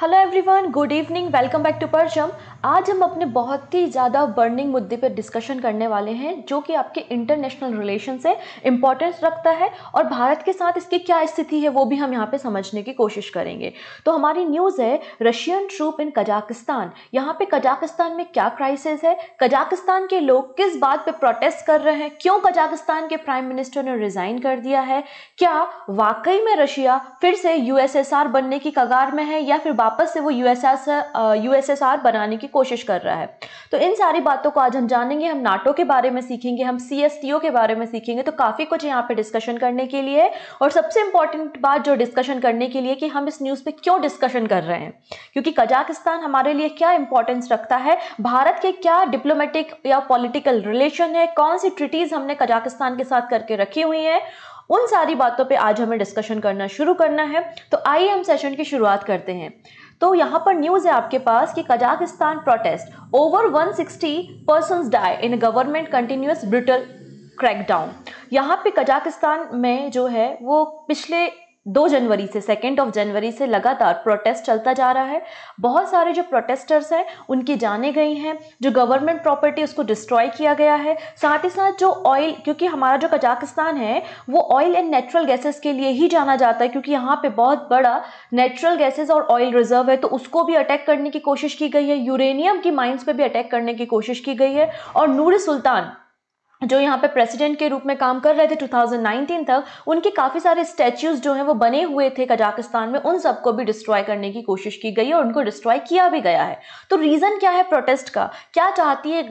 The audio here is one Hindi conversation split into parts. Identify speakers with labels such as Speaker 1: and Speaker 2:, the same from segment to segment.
Speaker 1: Hello everyone, good evening, welcome back to Percham. आज हम अपने बहुत ही ज़्यादा बर्निंग मुद्दे पर डिस्कशन करने वाले हैं जो कि आपके इंटरनेशनल रिलेशन से इम्पॉर्टेंस रखता है और भारत के साथ इसकी क्या स्थिति है वो भी हम यहाँ पे समझने की कोशिश करेंगे तो हमारी न्यूज़ है रशियन ट्रूप इन कजाकिस्तान यहाँ पे कजाकिस्तान में क्या क्राइसिस है कजाकिस्तान के लोग किस बात पर प्रोटेस्ट कर रहे हैं क्यों कजाकिस्तान के प्राइम मिनिस्टर ने रिज़ाइन कर दिया है क्या वाकई में रशिया फिर से यू बनने की कगार में है या फिर वापस से वो यू एस बनाने की की कोशिश कर रहा है तो इन सारी बातों को आज हम जानेंगे हम नाटो के बारे में सीखेंगे हम सी के बारे में सीखेंगे तो काफ़ी कुछ यहाँ पर डिस्कशन करने के लिए और सबसे इंपॉर्टेंट बात जो डिस्कशन करने के लिए कि हम इस न्यूज़ पर क्यों डिस्कशन कर रहे हैं क्योंकि कजाकिस्तान हमारे लिए क्या इंपॉर्टेंस रखता है भारत के क्या डिप्लोमेटिक या पॉलिटिकल रिलेशन है कौन सी ट्रिटीज़ हमने कजाकिस्तान के साथ करके रखी हुई हैं उन सारी बातों पे आज हमें डिस्कशन करना शुरू करना है तो आइए हम सेशन की शुरुआत करते हैं तो यहाँ पर न्यूज है आपके पास कि Kazakhstan protest over 160 sixty person die in government continues brutal crackdown यहाँ पे कजाकिस्तान में जो है वो पिछले दो जनवरी से सेकेंड ऑफ जनवरी से लगातार प्रोटेस्ट चलता जा रहा है बहुत सारे जो प्रोटेस्टर्स हैं उनकी जाने गई हैं जो गवर्नमेंट प्रॉपर्टी उसको डिस्ट्रॉय किया गया है साथ ही साथ जो ऑयल क्योंकि हमारा जो कजाकिस्तान है वो ऑयल एंड नेचुरल गैसेस के लिए ही जाना जाता है क्योंकि यहाँ पर बहुत बड़ा नेचुरल गैसेज और ऑयल रिजर्व है तो उसको भी अटैक करने की कोशिश की गई है यूरेनियम की माइंस पर भी अटैक करने की कोशिश की गई है और नूर सुल्तान जो यहाँ पे प्रेसिडेंट के रूप में काम कर रहे थे 2019 तक उनके काफ़ी सारे स्टैच्यूज जो हैं वो बने हुए थे कजाकिस्तान में उन सबको भी डिस्ट्रॉय करने की कोशिश की गई और उनको डिस्ट्रॉय किया भी गया है तो रीज़न क्या है प्रोटेस्ट का क्या चाहती है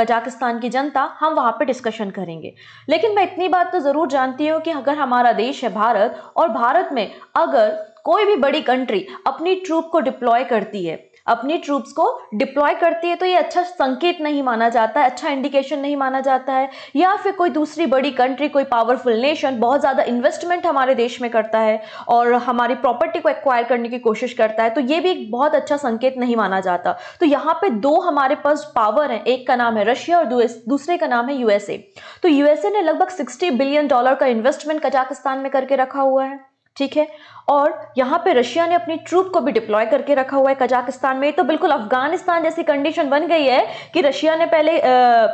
Speaker 1: कजाकिस्तान की जनता हम वहाँ पर डिस्कशन करेंगे लेकिन मैं इतनी बात तो ज़रूर जानती हूँ कि अगर हमारा देश है भारत और भारत में अगर कोई भी बड़ी कंट्री अपनी ट्रूप को डिप्लॉय करती है अपनी ट्रूप्स को डिप्लॉय करती है तो ये अच्छा संकेत नहीं माना जाता है अच्छा इंडिकेशन नहीं माना जाता है या फिर कोई दूसरी बड़ी कंट्री कोई पावरफुल नेशन बहुत ज़्यादा इन्वेस्टमेंट हमारे देश में करता है और हमारी प्रॉपर्टी को एक्वायर करने की कोशिश करता है तो ये भी एक बहुत अच्छा संकेत नहीं माना जाता तो यहाँ पर दो हमारे पास पावर हैं एक का नाम है रशिया और दूसरे का नाम है यूएसए तो यूएसए ने लगभग सिक्सटी बिलियन डॉलर का इन्वेस्टमेंट कजाकिस्तान में करके रखा हुआ है ठीक है और यहाँ पे रशिया ने अपनी ट्रूप को भी डिप्लॉय करके रखा हुआ है कजाकिस्तान में तो बिल्कुल अफगानिस्तान जैसी कंडीशन बन गई है कि रशिया ने पहले आ,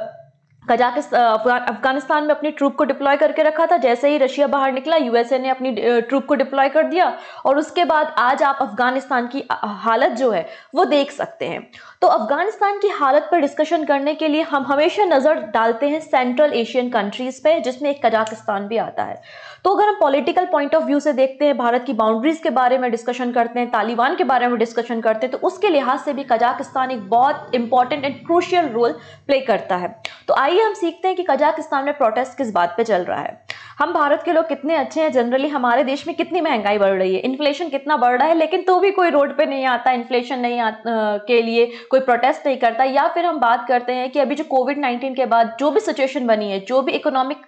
Speaker 1: अफगानिस्तान में अपनी ट्रूप को डिप्लॉय करके रखा था जैसे ही रशिया बाहर निकला यूएसए ने अपनी ट्रूप को डिप्लॉय कर दिया और उसके बाद आज आप अफगानिस्तान की हालत जो है वो देख सकते हैं तो अफगानिस्तान की हालत पर डिस्कशन करने के लिए हम हमेशा नज़र डालते हैं सेंट्रल एशियन कंट्रीज़ पे जिसमें एक कजाकिस्तान भी आता है तो अगर हम पॉलिटिकल पॉइंट ऑफ व्यू से देखते हैं भारत की बाउंड्रीज़ के बारे में डिस्कशन करते हैं तालिबान के बारे में डिस्कशन करते हैं तो उसके लिहाज से भी कजाकिस्तान एक बहुत important and crucial role play करता है तो आई आइए हम सीखते हैं कि कजाकिस्तान में प्रोटेस्ट किस बात पे चल रहा है हम भारत के लोग कितने अच्छे हैं जनरली हमारे देश में कितनी महंगाई बढ़ रही है इन्फ्लेशन कितना बढ़ रहा है लेकिन तो भी कोई रोड पे नहीं आता इन्फ्लेशन नहीं आ, के लिए कोई प्रोटेस्ट नहीं करता या फिर हम बात करते हैं कि अभी जो कोविड नाइन्टीन के बाद जो भी सिचुएशन बनी है जो भी इकोनॉमिक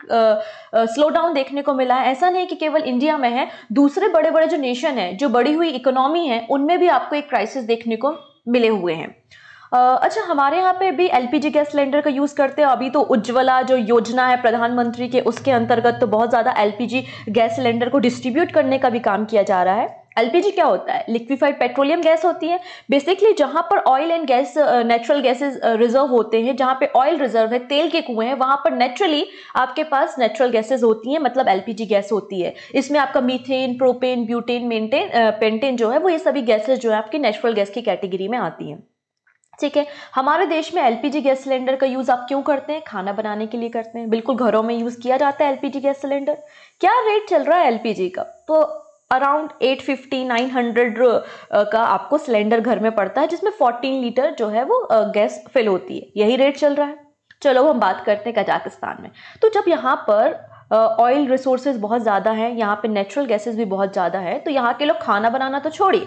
Speaker 1: स्लो डाउन देखने को मिला है ऐसा नहीं कि केवल इंडिया में है दूसरे बड़े बड़े जो नेशन है जो बड़ी हुई इकोनॉमी है उनमें भी आपको एक क्राइसिस देखने को मिले हुए हैं अच्छा हमारे यहाँ पे भी एलपीजी गैस सिलेंडर का यूज़ करते हैं अभी तो उज्ज्वला जो योजना है प्रधानमंत्री के उसके अंतर्गत तो बहुत ज़्यादा एलपीजी गैस सिलेंडर को डिस्ट्रीब्यूट करने का भी काम किया जा रहा है एलपीजी क्या होता है लिक्विफाइड पेट्रोलियम गैस होती है बेसिकली जहाँ पर oil and gas natural gases reserve होते हैं जहाँ पे ऑयल रिजर्व है तेल के कुएँ हैं वहाँ पर नेचुरली आपके पास नेचुरल गैसेज होती हैं मतलब एलपीजी गैस होती है इसमें आपका मीथेन प्रोपेन ब्यूटेन मेंटेन पेंटेन जो है वो ये सभी गैसेज जो है आपकी नेचुरल गैस की कैटेगरी में आती हैं ठीक है हमारे देश में एलपीजी गैस सिलेंडर का यूज़ आप क्यों करते हैं खाना बनाने के लिए करते हैं बिल्कुल घरों में यूज़ किया जाता है एलपीजी गैस सिलेंडर क्या रेट चल रहा है एलपीजी का तो अराउंड 850 900 का आपको सिलेंडर घर में पड़ता है जिसमें 14 लीटर जो है वो गैस फिल होती है यही रेट चल रहा है चलो हम बात करते हैं कजाकिस्तान में तो जब यहाँ पर ऑयल uh, रिसोर्सेज बहुत ज़्यादा हैं यहाँ पे नेचुरल गैसेस भी बहुत ज़्यादा है तो यहाँ के लोग खाना बनाना तो छोड़िए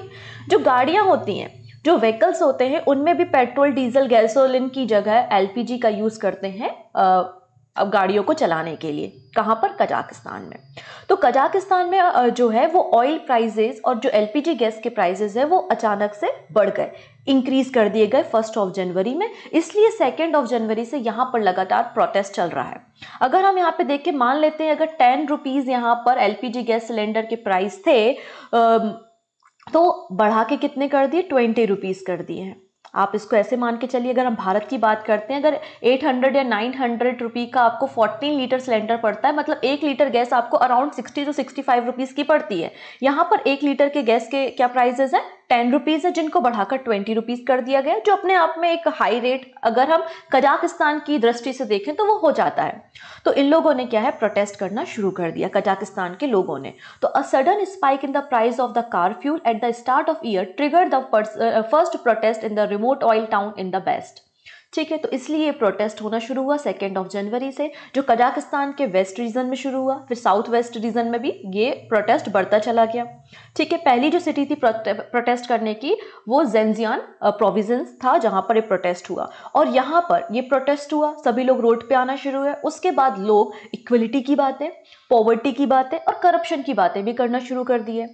Speaker 1: जो गाड़ियाँ होती हैं जो व्हीकल्स होते हैं उनमें भी पेट्रोल डीजल गैसोलिन की जगह एलपीजी का यूज़ करते हैं अब गाड़ियों को चलाने के लिए कहाँ पर कजाकिस्तान में तो कजाकिस्तान में जो है वो ऑयल प्राइजेज और जो एलपीजी गैस के प्राइजेज है वो अचानक से बढ़ गए इंक्रीज कर दिए गए फर्स्ट ऑफ जनवरी में इसलिए सेकेंड ऑफ जनवरी से यहाँ पर लगातार प्रोटेस्ट चल रहा है अगर हम यहाँ पे देख के मान लेते हैं अगर टेन रुपीज़ यहाँ पर एल गैस सिलेंडर के प्राइस थे आ, तो बढ़ा के कितने कर दिए ट्वेंटी रुपीज़ कर दिए हैं आप इसको ऐसे मान के चलिए अगर हम भारत की बात करते हैं अगर 800 या 900 हंड्रेड रुपी का आपको 14 लीटर सिलेंडर पड़ता है मतलब एक लीटर गैस आपको अराउंड 60 टू 65 फाइव रुपीज़ की पड़ती है यहाँ पर एक लीटर के गैस के क्या प्राइजेज हैं टेन रुपीज़ है जिनको बढ़ाकर ट्वेंटी रुपीज़ कर दिया गया जो अपने आप में एक हाई रेट अगर हम कजाकिस्तान की दृष्टि से देखें तो वो हो जाता है तो इन लोगों ने क्या है प्रोटेस्ट करना शुरू कर दिया कजाकिस्तान के लोगों ने तो a sudden spike in the price of the car fuel at the start of year trigger the first protest in the remote oil town in the west ठीक है तो इसलिए ये प्रोटेस्ट होना शुरू हुआ सेकेंड ऑफ जनवरी से जो कजाकिस्तान के वेस्ट रीजन में शुरू हुआ फिर साउथ वेस्ट रीजन में भी ये प्रोटेस्ट बढ़ता चला गया ठीक है पहली जो सिटी थी प्रोटेस्ट करने की वो जेंजियान प्रोविजन था जहाँ पर ये प्रोटेस्ट हुआ और यहाँ पर ये प्रोटेस्ट हुआ सभी लोग रोड पे आना शुरू हुए उसके बाद लोग इक्वलिटी की बातें पॉवर्टी की बातें और करप्शन की बातें भी करना शुरू कर दिए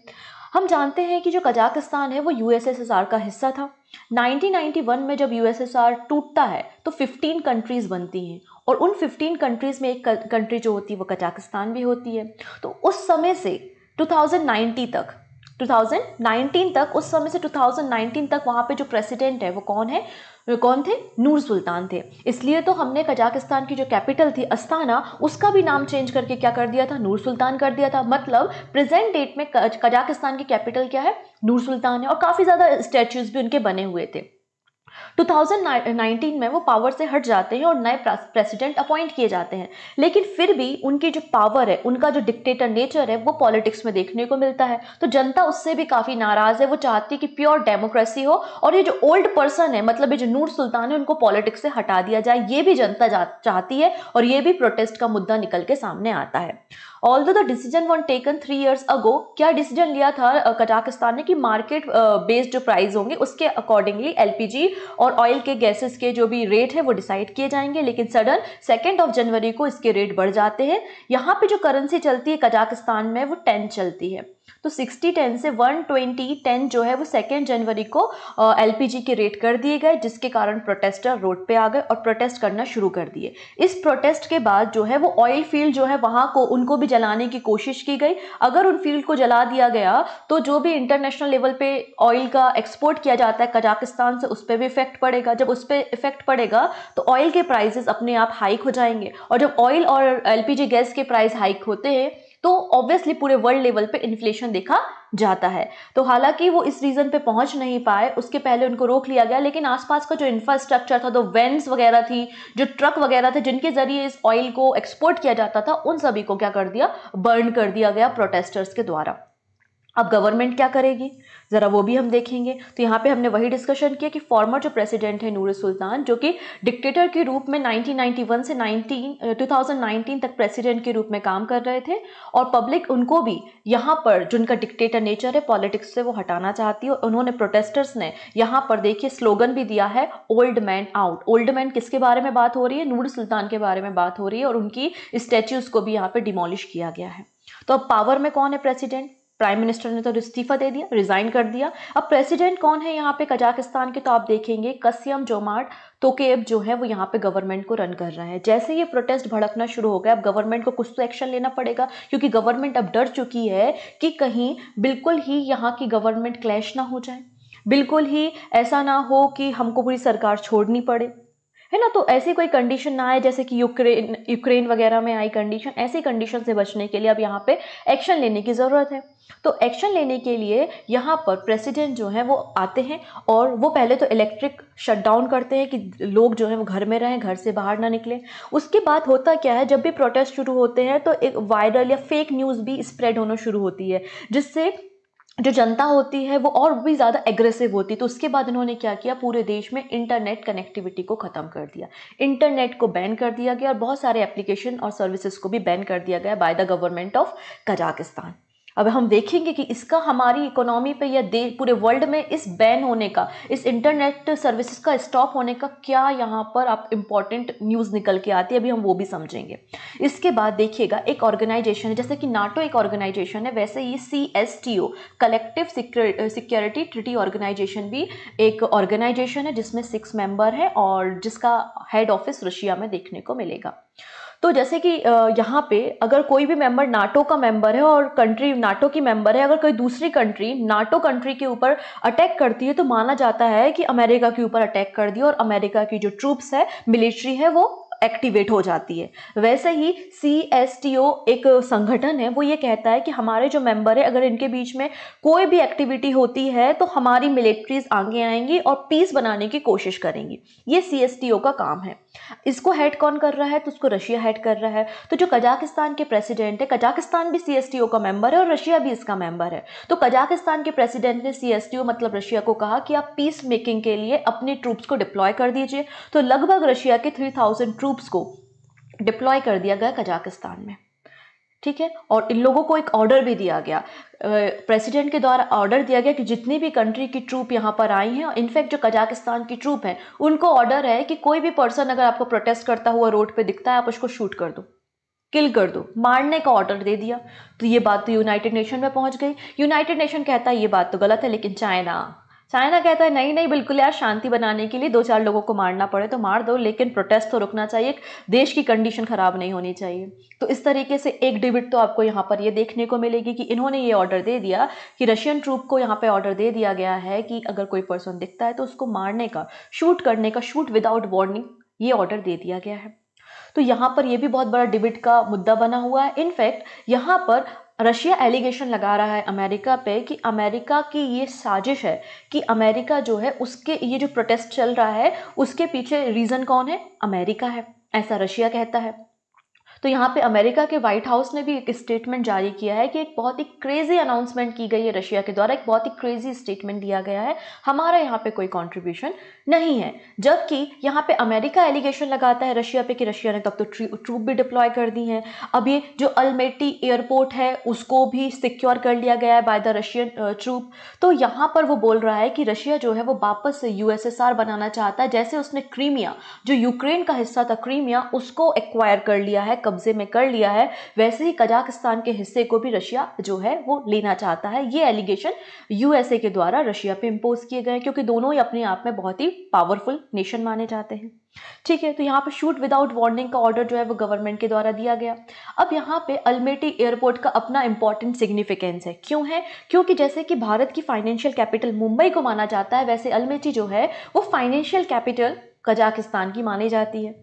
Speaker 1: हम जानते हैं कि जो कजाकिस्तान है वो यूएसएसआर का हिस्सा था 1991 में जब यूएसएसआर टूटता है तो 15 कंट्रीज बनती हैं और उन 15 कंट्रीज में एक कंट्री जो होती है वो कजाकिस्तान भी होती है तो उस समय से 2090 तक 2019 तक उस समय से 2019 तक वहाँ पे जो प्रेसिडेंट है वो कौन है वो कौन थे नूर सुल्तान थे इसलिए तो हमने कजाकिस्तान की जो कैपिटल थी अस्ताना उसका भी नाम चेंज करके क्या कर दिया था नूर सुल्तान कर दिया था मतलब प्रेजेंट डेट में कजाकिस्तान की कैपिटल क्या है नूर सुल्तान है और काफ़ी ज़्यादा स्टैचूज़ भी उनके बने हुए थे 2019 में वो पावर से हट जाते हैं और नए प्रेसिडेंट अपॉइंट किए जाते हैं लेकिन फिर भी उनकी जो पावर है उनका जो डिक्टेटर नेचर है वो पॉलिटिक्स में देखने को मिलता है तो जनता उससे भी काफ़ी नाराज़ है वो चाहती है कि प्योर डेमोक्रेसी हो और ये जो ओल्ड पर्सन है मतलब ये जो नूर सुल्तान है उनको पॉलिटिक्स से हटा दिया जाए ये भी जनता चाहती है और ये भी प्रोटेस्ट का मुद्दा निकल के सामने आता है all the decision one taken three years ago क्या डिसीजन लिया था कजाकिस्तान ने कि मार्केट बेस्ड जो प्राइस होंगे उसके अकॉर्डिंगली एलपीजी और ऑयल के गैसेस के जो भी रेट है वो डिसाइड किए जाएंगे लेकिन सडन सेकेंड ऑफ जनवरी को इसके रेट बढ़ जाते हैं यहाँ पे जो करेंसी चलती है कजाकिस्तान में वो टेन चलती है तो सिक्सटी टेन से वन ट्वेंटी टेन जो है वो सेकेंड जनवरी को जी के रेट कर दिए गए जिसके कारण प्रोटेस्टर रोड पे आ गए और प्रोटेस्ट करना शुरू कर दिए इस प्रोटेस्ट के बाद जो है वो ऑयल फील्ड जो है वहाँ को उनको भी भी जलाने की कोशिश की गई अगर उन फील्ड को जला दिया गया तो जो भी इंटरनेशनल लेवल पे ऑयल का एक्सपोर्ट किया जाता है कजाकिस्तान से उस पर भी इफेक्ट पड़ेगा जब उस पर इफेक्ट पड़ेगा तो ऑयल के प्राइजेस अपने आप हाइक हो जाएंगे और जब ऑयल और एल गैस के प्राइस हाइक होते हैं तो ऑब्वियसली पूरे वर्ल्ड लेवल पे इन्फ्लेशन देखा जाता है तो हालांकि वो इस रीज़न पे पहुंच नहीं पाए उसके पहले उनको रोक लिया गया लेकिन आसपास का जो इंफ्रास्ट्रक्चर था जो वेंस वगैरह थी जो ट्रक वगैरह थे जिनके ज़रिए इस ऑयल को एक्सपोर्ट किया जाता था उन सभी को क्या कर दिया बर्न कर दिया गया प्रोटेस्टर्स के द्वारा अब गवर्नमेंट क्या करेगी ज़रा वो भी हम देखेंगे तो यहाँ पे हमने वही डिस्कशन किया कि फॉर्मर जो प्रेसिडेंट है नूर सुल्तान जो कि डिक्टेटर के रूप में 1991 से 19 2019 तक प्रेसिडेंट के रूप में काम कर रहे थे और पब्लिक उनको भी यहाँ पर जिनका डिक्टेटर नेचर है पॉलिटिक्स से वो हटाना चाहती है और उन्होंने प्रोटेस्टर्स ने यहाँ पर देखिए स्लोगन भी दिया है old man out old man किसके बारे में बात हो रही है नूर सुल्तान के बारे में बात हो रही है और उनकी स्टैच्यूज़ को भी यहाँ पर डिमोलिश किया गया है तो अब पावर में कौन है प्रेसिडेंट प्राइम मिनिस्टर ने तो इस्तीफा दे दिया रिजाइन कर दिया अब प्रेसिडेंट कौन है यहाँ पे कजाकिस्तान के तो आप देखेंगे कसियम जोमार्ट तोकेब जो है वो यहाँ पे गवर्नमेंट को रन कर रहा है जैसे ये प्रोटेस्ट भड़कना शुरू हो गया अब गवर्नमेंट को कुछ तो एक्शन लेना पड़ेगा क्योंकि गवर्नमेंट अब डर चुकी है कि कहीं बिल्कुल ही यहाँ की गवर्नमेंट क्लैश ना हो जाए बिल्कुल ही ऐसा ना हो कि हमको पूरी सरकार छोड़नी पड़े है ना तो ऐसी कोई कंडीशन ना आए जैसे कि यूक्रेन यूक्रेन वगैरह में आई कंडीशन ऐसी कंडीशन से बचने के लिए अब यहाँ पे एक्शन लेने की ज़रूरत है तो एक्शन लेने के लिए यहाँ पर प्रेसिडेंट जो हैं वो आते हैं और वो पहले तो इलेक्ट्रिक शटडाउन करते हैं कि लोग जो हैं वो घर में रहें घर से बाहर ना निकलें उसके बाद होता क्या है जब भी प्रोटेस्ट शुरू होते हैं तो एक वायरल या फेक न्यूज़ भी स्प्रेड होना शुरू होती है जिससे जो जनता होती है वो और भी ज़्यादा एग्रेसिव होती है तो उसके बाद इन्होंने क्या किया पूरे देश में इंटरनेट कनेक्टिविटी को ख़त्म कर दिया इंटरनेट को बैन कर दिया गया और बहुत सारे एप्लीकेशन और सर्विसेज को भी बैन कर दिया गया by the government of Kazakhstan अब हम देखेंगे कि इसका हमारी इकोनॉमी पे या दे पूरे वर्ल्ड में इस बैन होने का इस इंटरनेट सर्विसेज का स्टॉप होने का क्या यहाँ पर आप इम्पॉर्टेंट न्यूज़ निकल के आती है अभी हम वो भी समझेंगे इसके बाद देखिएगा एक ऑर्गेनाइजेशन है जैसे कि नाटो एक ऑर्गेनाइजेशन है वैसे ही C S T O collective security treaty organisation भी एक ऑर्गेनाइजेशन है जिसमें सिक्स मेंबर है और जिसका हेड ऑफिस रशिया में देखने को मिलेगा तो जैसे कि यहाँ पे अगर कोई भी मेंबर नाटो का मेंबर है और कंट्री नाटो की मेंबर है अगर कोई दूसरी कंट्री नाटो कंट्री के ऊपर अटैक करती है तो माना जाता है कि अमेरिका के ऊपर अटैक कर दिया और अमेरिका की जो ट्रूप्स है मिलिट्री है वो एक्टिवेट हो जाती है वैसे ही सी एस टी ओ एक संगठन है वो ये कहता है कि हमारे जो मेंबर है अगर इनके बीच में कोई भी एक्टिविटी होती है तो हमारी मिलिट्रीज आगे आएंगी और पीस बनाने की कोशिश करेंगी ये सी एस टी ओ का काम है इसको हेड कौन कर रहा है तो उसको रशिया हेड कर रहा है तो जो कजाकिस्तान के प्रेसिडेंट है कजाकिस्तान भी सी का मेंबर है और रशिया भी इसका मेंबर है तो कजाकिस्तान के प्रेसिडेंट ने सी मतलब रशिया को कहा कि आप पीस मेकिंग के लिए अपने ट्रूप्स को डिप्लॉय कर दीजिए तो लगभग रशिया के थ्री ट्रूप्स को डिप्लॉय कर दिया गया कजाकिस्तान में ठीक है और इन लोगों को एक ऑर्डर भी दिया गया प्रेसिडेंट के द्वारा ऑर्डर दिया गया कि जितनी भी कंट्री की ट्रूप यहाँ पर आई हैं इनफैक्ट जो कजाकिस्तान की ट्रूप हैं उनको ऑर्डर है कि कोई भी पर्सन अगर आपको प्रोटेस्ट करता हुआ रोड पर दिखता है आप उसको शूट कर दो किल कर दो मारने का ऑर्डर दे दिया तो ये बात तो यूनाइटेड नेशन में पहुँच गई यूनाइटेड नेशन कहता है ये बात तो गलत है लेकिन चाइना चाइना कहता है नहीं नहीं बिल्कुल यार शांति बनाने के लिए दो चार लोगों को मारना पड़े तो मार दो लेकिन प्रोटेस्ट तो रुकना चाहिए देश की कंडीशन ख़राब नहीं होनी चाहिए तो इस तरीके से एक डिबिट तो आपको यहाँ पर ये देखने को मिलेगी कि इन्होंने ये ऑर्डर दे दिया कि रशियन ट्रूप को यहाँ पर ऑर्डर दे दिया गया है कि अगर कोई पर्सन दिखता है तो उसको मारने का शूट करने का शूट विदाउट वार्निंग ये ऑर्डर दे दिया गया है तो यहाँ पर यह भी बहुत बड़ा डिबिट का मुद्दा बना हुआ है इनफैक्ट यहाँ पर रशिया एलिगेशन लगा रहा है अमेरिका पे कि अमेरिका की ये साजिश है कि अमेरिका जो है उसके ये जो प्रोटेस्ट चल रहा है उसके पीछे रीज़न कौन है अमेरिका है ऐसा रशिया कहता है तो यहाँ पे अमेरिका के व्हाइट हाउस ने भी एक स्टेटमेंट जारी किया है कि एक बहुत ही क्रेजी अनाउंसमेंट की गई है रशिया के द्वारा एक बहुत ही क्रेजी स्टेटमेंट दिया गया है हमारा यहाँ पे कोई कॉन्ट्रीब्यूशन नहीं है जबकि यहाँ पे अमेरिका एलिगेशन लगाता है रशिया पे कि रशिया ने तब तो ट्रूप भी डिप्लॉय कर दी हैं अब ये जो अलमेटी एयरपोर्ट है उसको भी सिक्योर कर लिया गया है बाय द रशियन ट्रूप तो यहाँ पर वो बोल रहा है कि रशिया जो है वो वापस यूएसएसआर बनाना चाहता है जैसे उसने क्रीमिया जो यूक्रेन का हिस्सा था क्रीमिया उसको एक्वायर कर लिया है कब्जे में कर लिया है वैसे ही कजाकिस्तान के हिस्से को भी रशिया जो है वो लेना चाहता है ये एलिगेशन यूएसए के द्वारा रशिया पे इम्पोज किए गए क्योंकि दोनों ही अपने आप में बहुत ही पावरफुल नेशन माने जाते हैं ठीक है तो यहाँ पर शूट विदाउट वार्निंग का ऑर्डर जो है वो गवर्नमेंट के द्वारा दिया गया अब यहाँ पे अल्मेटी एयरपोर्ट का अपना इंपॉर्टेंट सिग्निफिकेंस है क्यों है क्योंकि जैसे कि भारत की फाइनेंशियल कैपिटल मुंबई को माना जाता है वैसे अल्मेटी जो है वो फाइनेंशियल कैपिटल कजाकिस्तान की मानी जाती है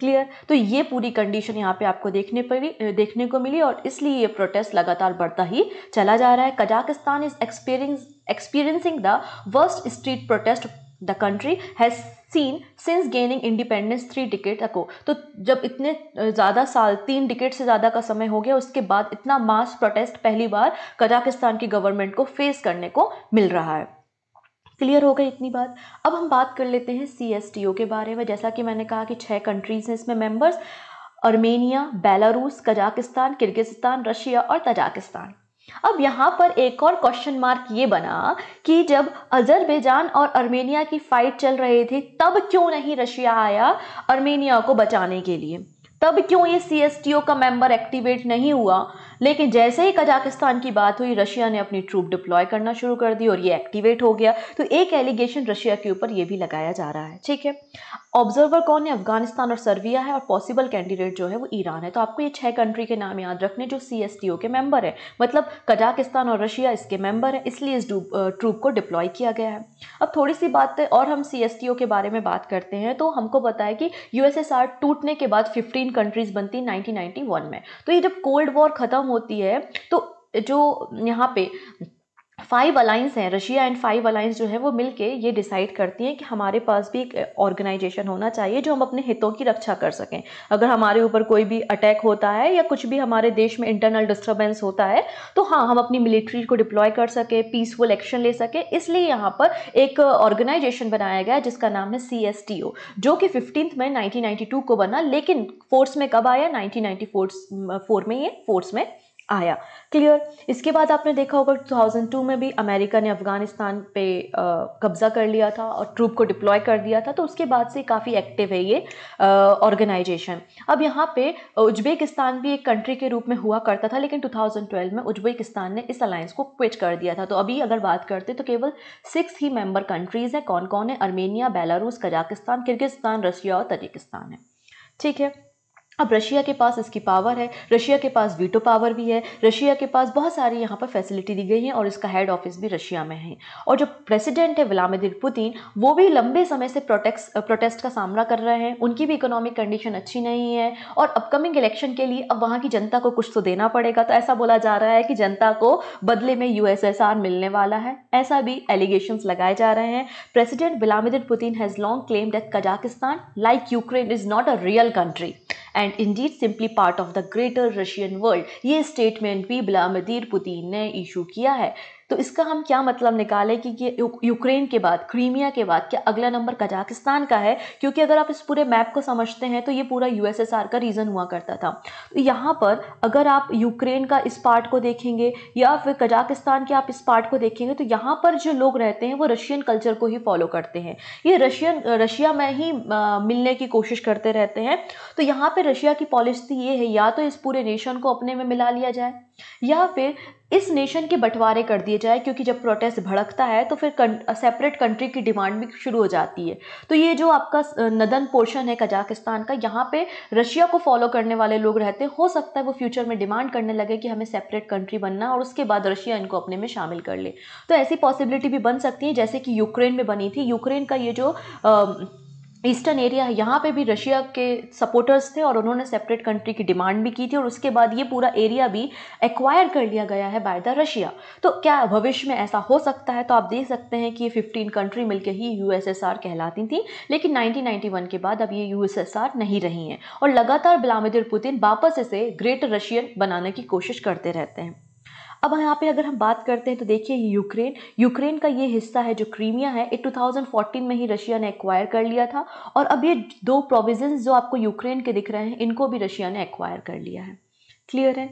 Speaker 1: क्लियर तो ये पूरी कंडीशन यहाँ पे आपको देखने पर देखने को मिली और इसलिए ये प्रोटेस्ट लगातार बढ़ता ही चला जा रहा है Kazakhstan is experience experiencing the worst street protest the country has seen since gaining independence three decade ago तो जब इतने ज़्यादा साल तीन डिकेट से ज़्यादा का समय हो गया उसके बाद इतना मास प्रोटेस्ट पहली बार कजाकिस्तान की गवर्नमेंट को फेस करने को मिल रहा है क्लियर हो गई इतनी बात अब हम बात कर लेते हैं सी एस टी ओ के बारे में जैसा कि मैंने कहा कि छः कंट्रीज़ हैं इसमें members Armenia Belarus Kazakhstan Kyrgyzstan Russia और तजाकिस्तान अब यहाँ पर एक और क्वेश्चन मार्क ये बना कि जब अजरबैजान और अर्मेनिया की फाइट चल रही थी तब क्यों नहीं रशिया आया अर्मेनिया को बचाने के लिए तब क्यों ये सी एस टी ओ का मेंबर एक्टिवेट नहीं हुआ लेकिन जैसे ही कजाकिस्तान की बात हुई रशिया ने अपनी ट्रूप डिप्लॉय करना शुरू कर दी और ये एक्टिवेट हो गया तो एक एलिगेशन रशिया के ऊपर ये भी लगाया जा रहा है ठीक है ऑब्जर्वर कौन है अफगानिस्तान और सर्बिया है और पॉसिबल कैंडिडेट जो है वो ईरान है तो आपको ये छह कंट्री के नाम याद रखने जो सी के मेंबर है मतलब कजाकिस्तान और रशिया इसके मेंबर है इसलिए इस ट्रूप को डिप्लॉय किया गया है अब थोड़ी सी बात और हम सी के बारे में बात करते हैं तो हमको पता है कि आर टूटने के बाद फिफ्टीन कंट्रीज बनती हैं वन में तो ये जब कोल्ड वॉर ख़त्म होती है तो जो यहाँ पे फाइव अलाइंस हैं रशिया एंड फाइव अलाइंस जो है वो मिलके ये डिसाइड करती हैं कि हमारे पास भी एक ऑर्गेनाइजेशन eh, होना चाहिए जो हम अपने हितों की रक्षा कर सकें अगर हमारे ऊपर कोई भी अटैक होता है या कुछ भी हमारे देश में इंटरनल डिस्टर्बेंस होता है तो हाँ हम अपनी मिलिट्री को डिप्लॉय कर सकें पीसफुल एक्शन ले सकें इसलिए यहाँ पर एक ऑर्गेनाइजेशन eh, बनाया गया जिसका नाम है सी जो कि फिफ्टीन में नाइनटीन को बना लेकिन फोर्स में कब आया नाइनटीन mm, में ये फोर्स में आया क्लियर इसके बाद आपने देखा होगा 2002 में भी अमेरिका ने अफ़गानिस्तान पे कब्ज़ा कर लिया था और ट्रूप को डिप्लॉय कर दिया था तो उसके बाद से काफ़ी एक्टिव है ये ऑर्गेनाइजेशन अब यहाँ पे उज्बेकिस्तान भी एक कंट्री के रूप में हुआ करता था लेकिन 2012 में उज्बेकिस्तान ने इस अलायंस को क्विट कर दिया था तो अभी अगर बात करते तो केवल सिक्स ही मेम्बर कंट्रीज़ हैं कौन कौन है Armenia Belarus Kazakhstan Kyrgyzstan Russia और तजिकिस्तान है ठीक है अब रशिया के पास इसकी पावर है रशिया के पास वीटो पावर भी है रशिया के पास बहुत सारी यहाँ पर फैसिलिटी दी गई है और इसका हेड ऑफिस भी रशिया में है और जो प्रेसिडेंट है व्लामिदिर पुतिन वो भी लंबे समय से प्रोटेक्स प्रोटेस्ट का सामना कर रहे हैं उनकी भी इकोनॉमिक कंडीशन अच्छी नहीं है और अपकमिंग इलेक्शन के लिए अब वहाँ की जनता को कुछ तो देना पड़ेगा तो ऐसा बोला जा रहा है कि जनता को बदले में यूएसएसआर मिलने वाला है ऐसा भी एलिगेशन लगाए जा रहे हैं president Vladimir Putin has long claimed that Kazakhstan like Ukraine is not a real country and indeed simply part of the greater Russian world ये स्टेटमेंट भी ब्लामदीर पुतिन ने इशू किया है तो इसका हम क्या मतलब निकालें कि ये यूक्रेन के बाद क्रीमिया के बाद क्या अगला नंबर कजाकिस्तान का है क्योंकि अगर आप इस पूरे मैप को समझते हैं तो ये पूरा यूएसएसआर का रीज़न हुआ करता था तो यहाँ पर अगर आप यूक्रेन का इस पार्ट को देखेंगे या फिर कजाकिस्तान के आप इस पार्ट को देखेंगे तो यहाँ पर जो लोग रहते हैं वो रशियन कल्चर को ही फॉलो करते हैं ये रशियन रशिया में ही आ, मिलने की कोशिश करते रहते हैं तो यहाँ पर रशिया की पॉलिसी ये है या तो इस पूरे नेशन को अपने में मिला लिया जाए या फिर इस नेशन के बंटवारे कर दिए जाए क्योंकि जब प्रोटेस्ट भड़कता है तो फिर सेपरेट कंट्री की डिमांड भी शुरू हो जाती है तो ये जो आपका नदन पोर्शन है कजाकिस्तान का यहाँ पे रशिया को फॉलो करने वाले लोग रहते हैं हो सकता है वो फ्यूचर में डिमांड करने लगे कि हमें सेपरेट कंट्री बनना और उसके बाद रशिया इनको अपने में शामिल कर ले तो ऐसी पॉसिबिलिटी भी बन सकती है जैसे कि यूक्रेन में बनी थी यूक्रेन का ये जो आ, ईस्टर्न एरिया है यहाँ पे भी रशिया के सपोर्टर्स थे और उन्होंने सेपरेट कंट्री की डिमांड भी की थी और उसके बाद ये पूरा एरिया भी एक्वायर कर लिया गया है बाय द रशिया तो क्या भविष्य में ऐसा हो सकता है तो आप देख सकते हैं कि ये फिफ्टीन कंट्री मिलकर ही यूएसएसआर कहलाती थी लेकिन 1991 के बाद अब ये यू नहीं रही हैं और लगातार ब्लामिदिर पुतिन वापस इसे ग्रेट रशियन बनाने की कोशिश करते रहते हैं अब यहाँ पे अगर हम बात करते हैं तो देखिए यूक्रेन यूक्रेन का ये हिस्सा है जो क्रीमिया है ये 2014 में ही रशिया ने एक्वायर कर लिया था और अब ये दो प्रोविजन जो आपको यूक्रेन के दिख रहे हैं इनको भी रशिया ने एक्वायर कर लिया है क्लियर है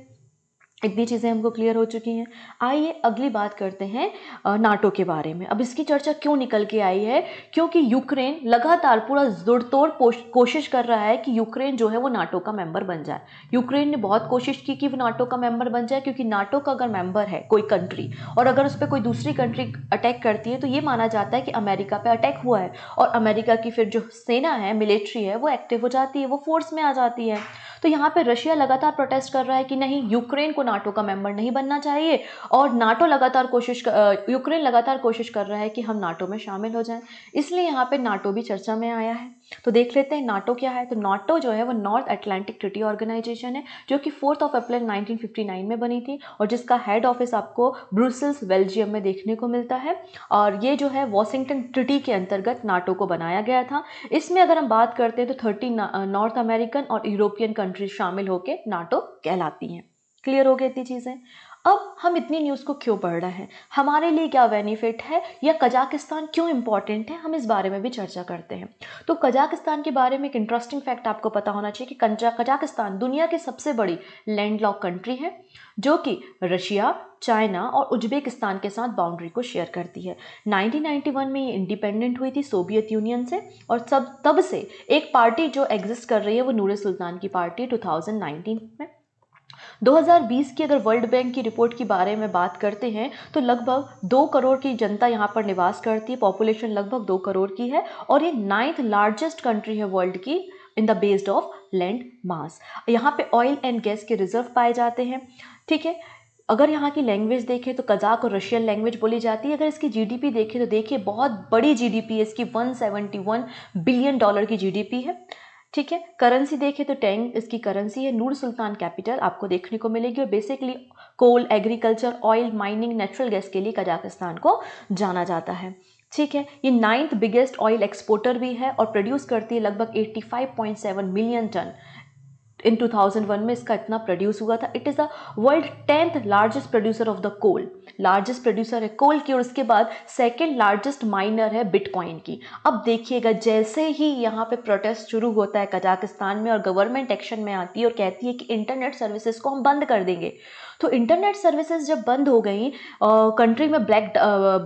Speaker 1: इतनी चीज़ें हमको क्लियर हो चुकी हैं आइए अगली बात करते हैं नाटो के बारे में अब इसकी चर्चा क्यों निकल के आई है क्योंकि यूक्रेन लगातार पूरा जोरतोड़ कोशिश कर रहा है कि यूक्रेन जो है वो नाटो का मेंबर बन जाए यूक्रेन ने बहुत कोशिश की कि वो नाटो का मेंबर बन जाए क्योंकि नाटो का अगर मेंबर है कोई कंट्री और अगर उस पर कोई दूसरी कंट्री अटैक करती है तो ये माना जाता है कि अमेरिका पर अटैक हुआ है और अमेरिका की फिर जो सेना है मिलिट्री है वो एक्टिव हो जाती है वो फोर्स में आ जाती है तो यहाँ पर रशिया लगातार प्रोटेस्ट कर रहा है कि नहीं यूक्रेन को नाटो का मेंबर नहीं बनना चाहिए और नाटो लगातार कोशिश यूक्रेन लगातार कोशिश कर रहा है कि हम नाटो में शामिल हो जाएं इसलिए यहाँ पर नाटो भी चर्चा में आया है तो देख लेते हैं नाटो क्या है तो नाटो जो है वो नॉर्थ अटलांटिक ट्रिटी ऑर्गेनाइजेशन है जो कि फोर्थ ऑफ अप्रैल 1959 में बनी थी और जिसका हेड ऑफिस आपको ब्रूसल्स बेल्जियम में देखने को मिलता है और ये जो है वॉशिंगटन ट्रिटी के अंतर्गत नाटो को बनाया गया था इसमें अगर हम बात करते हैं तो थर्टी नॉर्थ अमेरिकन और यूरोपियन कंट्रीज शामिल होकर नाटो कहलाती हैं क्लियर हो गई इतनी चीज़ें अब हम इतनी न्यूज़ को क्यों पढ़ रहे हैं हमारे लिए क्या बेनिफिट है या कजाकिस्तान क्यों इम्पॉर्टेंट है हम इस बारे में भी चर्चा करते हैं तो कजाकिस्तान के बारे में एक इंटरेस्टिंग फैक्ट आपको पता होना चाहिए कि कजाकिस्तान दुनिया की सबसे बड़ी लैंड लॉक कंट्री है जो कि रशिया चाइना और उज्बेकिस्तान के साथ बाउंड्री को शेयर करती है 1991 में ये इंडिपेंडेंट हुई थी सोवियत यूनियन से और सब तब से एक पार्टी जो एग्जिस्ट कर रही है वो नूर सुल्तान की पार्टी 2019 में 2020 की अगर वर्ल्ड बैंक की रिपोर्ट के बारे में बात करते हैं तो लगभग दो करोड़ की जनता यहाँ पर निवास करती है पॉपुलेशन लगभग दो करोड़ की है और ये नाइन्थ लार्जेस्ट कंट्री है वर्ल्ड की in the basis of land mass यहाँ पे ऑयल एंड गैस के रिजर्व पाए जाते हैं ठीक है अगर यहाँ की लैंग्वेज देखें तो कजाक और रशियन लैंग्वेज बोली जाती है अगर इसकी जीडीपी देखें तो देखिए बहुत बड़ी जीडीपी है इसकी 171 बिलियन डॉलर की जीडीपी है ठीक है करेंसी देखें तो टेंग इसकी करेंसी है नूर सुल्तान कैपिटल आपको देखने को मिलेगी और basically coal agriculture oil mining natural gas के लिए कजाकिस्तान को जाना जाता है ठीक है ये नाइन्थ बिगेस्ट ऑयल एक्सपोर्टर भी है और प्रोड्यूस करती है लगभग 85.7 मिलियन टन इन 2001 में इसका इतना प्रोड्यूस हुआ था it is the world tenth largest producer of the coal largest producer है कोल की और उसके बाद सेकेंड लार्जेस्ट माइनर है बिटकॉइन की अब देखिएगा जैसे ही यहाँ पे प्रोटेस्ट शुरू होता है कजाकिस्तान में और गवर्नमेंट एक्शन में आती है और कहती है कि इंटरनेट सर्विसेज को हम बंद कर देंगे तो इंटरनेट सर्विसेज जब बंद हो गई कंट्री में ब्लैक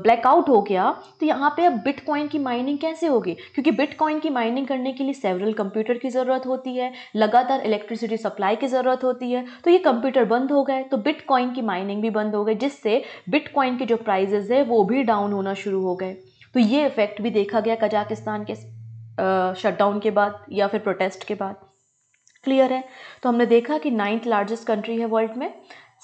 Speaker 1: ब्लैकआउट हो गया तो यहाँ पे अब बिटकॉइन की माइनिंग कैसे होगी क्योंकि बिटकॉइन की माइनिंग करने के लिए सेवरल कंप्यूटर की ज़रूरत होती है लगातार इलेक्ट्रिसिटी सप्लाई की ज़रूरत होती है तो ये कंप्यूटर बंद हो गए तो बिटकॉइन की माइनिंग भी बंद हो गई जिससे बिटकॉइन के जो प्राइजेज है वो भी डाउन होना शुरू हो गए तो ये इफेक्ट भी देखा गया कजाकिस्तान के शटडाउन के बाद या फिर प्रोटेस्ट के बाद क्लियर है तो हमने देखा कि नाइन्थ लार्जेस्ट कंट्री है वर्ल्ड में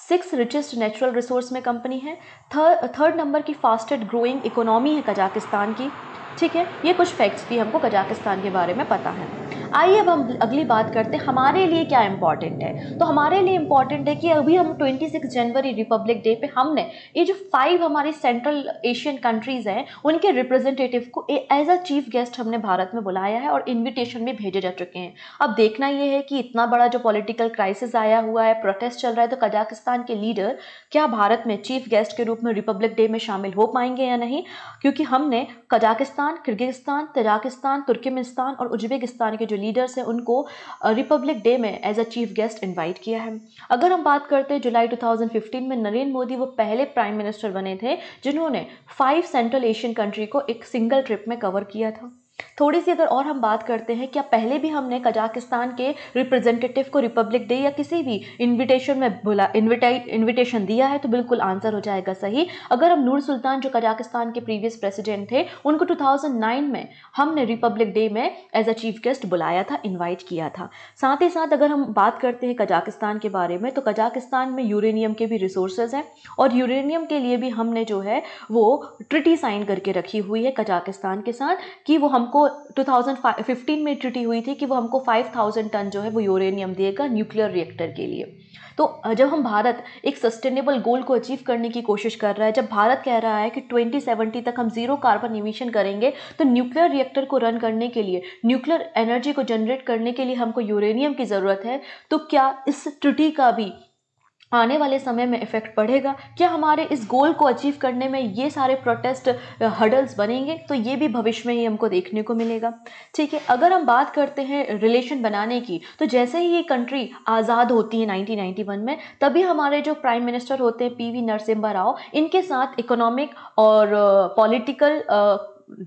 Speaker 1: सिक्स रिचेस्ट नेचुरल रिसोर्स में कंपनी है थर्ड नंबर की फास्टेस्ट ग्रोइंग इकोनॉमी है कजाकिस्तान की ठीक है ये कुछ फैक्ट्स भी हमको कजाकिस्तान के बारे में पता है आइए अब हम अगली बात करते हैं हमारे लिए क्या इंपॉर्टेंट है तो हमारे लिए इम्पॉर्टेंट है कि अभी हम 26 जनवरी रिपब्लिक डे पे हमने ये जो फाइव हमारी सेंट्रल एशियन कंट्रीज़ हैं उनके रिप्रेजेंटेटिव को एज अ चीफ गेस्ट हमने भारत में बुलाया है और इन्विटेशन में भेजे जा चुके हैं अब देखना यह है कि इतना बड़ा जो पॉलिटिकल क्राइसिस आया हुआ है प्रोटेस्ट चल रहा है तो कजाकिस्तान के लीडर क्या भारत में चीफ गेस्ट के रूप में रिपब्लिक डे में शामिल हो पाएंगे या नहीं क्योंकि हमने कजाकिस्तान किर्गिस्तान तजाकिस्तान तुर्कमिस्तान और उज्बेकिस्तान के जो लीडर्स हैं उनको रिपब्लिक डे में as a chief guest invite किया है अगर हम बात करते हैं जुलाई 2015 में नरेंद्र मोदी वो पहले प्राइम मिनिस्टर बने थे जिन्होंने फाइव सेंट्रल एशियन कंट्री को एक सिंगल ट्रिप में कवर किया था थोड़ी सी अगर और हम बात करते हैं क्या पहले भी हमने कजाकिस्तान के रिप्रेजेंटेटिव को रिपब्लिक डे या किसी भी इनविटेशन में बुला इनविटाइट इन्विटेशन दिया है तो बिल्कुल आंसर हो जाएगा सही अगर हम नूर सुल्तान जो कजाकिस्तान के प्रीवियस प्रेसिडेंट थे उनको 2009 में हमने रिपब्लिक डे में एज अ चीफ गेस्ट बुलाया था इन्वाइट किया था साथ ही साथ अगर हम बात करते हैं कजाकिस्तान के बारे में तो कजाकिस्तान में यूरेनियम के भी रिसोर्सेज हैं और यूरेनियम के लिए भी हमने जो है वो ट्रिटी साइन करके रखी हुई है कजाकिस्तान के साथ कि वो हम हमको 2015 में ट्रिटी हुई थी कि वो हमको 5000 टन जो है वो यूरेनियम देगा न्यूक्लियर रिएक्टर के लिए तो जब हम भारत एक सस्टेनेबल गोल को अचीव करने की कोशिश कर रहा है जब भारत कह रहा है कि 2070 तक हम जीरो कार्बन इमिशन करेंगे तो न्यूक्लियर रिएक्टर को रन करने के लिए न्यूक्लियर एनर्जी को जनरेट करने के लिए हमको यूरेनियम की ज़रूरत है तो क्या इस ट्रिटी का भी आने वाले समय में इफ़ेक्ट पड़ेगा क्या हमारे इस गोल को अचीव करने में ये सारे प्रोटेस्ट हर्डल्स बनेंगे तो ये भी भविष्य में ही हमको देखने को मिलेगा ठीक है अगर हम बात करते हैं रिलेशन बनाने की तो जैसे ही ये कंट्री आज़ाद होती है 1991 में तभी हमारे जो प्राइम मिनिस्टर होते हैं पीवी नरसिम्हा राव इनके साथ इकोनॉमिक और पॉलिटिकल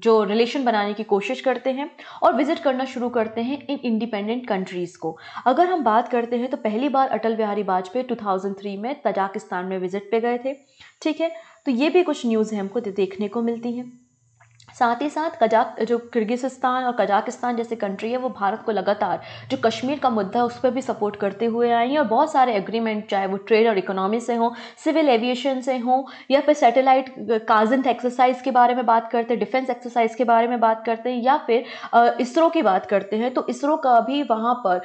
Speaker 1: जो रिलेशन बनाने की कोशिश करते हैं और विज़िट करना शुरू करते हैं इन इंडिपेंडेंट कंट्रीज़ को अगर हम बात करते हैं तो पहली बार अटल बिहारी वाजपेयी 2003 में तजाकिस्तान में विज़िट पे गए थे ठीक है तो ये भी कुछ न्यूज़ हमको देखने को मिलती हैं साथ ही साथ कजाक जो किर्गिस्तान और कजाकिस्तान जैसे कंट्री है वो भारत को लगातार जो कश्मीर का मुद्दा है उस पर भी सपोर्ट करते हुए आई हैं और बहुत सारे एग्रीमेंट चाहे वो ट्रेड और इकोनॉमी से हों सिविल एविएशन से हों या फिर सैटेलाइट काजेंट एक्सरसाइज के बारे में बात करते हैं डिफेंस एक्सरसाइज के बारे में बात करते हैं या फिर इसरो की बात करते हैं तो इसरो का भी वहाँ पर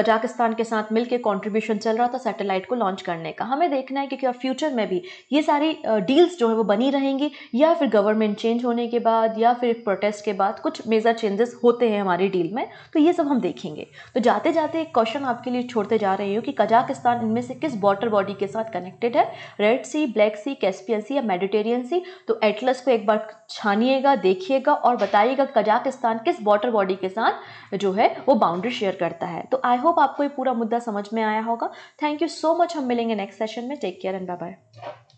Speaker 1: कजाकिस्तान के साथ मिलकर कॉन्ट्रीब्यूशन चल रहा था सैटेलाइट को लॉन्च करने का हमें देखना है कि क्या फ्यूचर में भी ये सारी डील्स जो है वो बनी रहेंगी या फिर गवर्नमेंट चेंज होने के बाद बाद या फिर प्रोटेस्ट के बाद कुछ मेजर चेंजेस होते हैं हमारी डील में तो ये सब हम देखेंगे तो जाते जाते एक क्वेश्चन आपके लिए छोड़ते जा रही हूँ कि कजाकिस्तान इनमें से किस वाटर बॉडी के साथ कनेक्टेड है Red Sea Black Sea Caspian Sea या मेडिटेरियन सी तो एटलस को एक बार छानिएगा देखिएगा और बताइएगा कजाकिस्तान किस वाटर बॉडी के साथ जो है वो बाउंड्री शेयर करता है तो आई होप आपको ये पूरा मुद्दा समझ में आया होगा थैंक यू सो मच हम मिलेंगे नेक्स्ट सेशन में take care and bye bye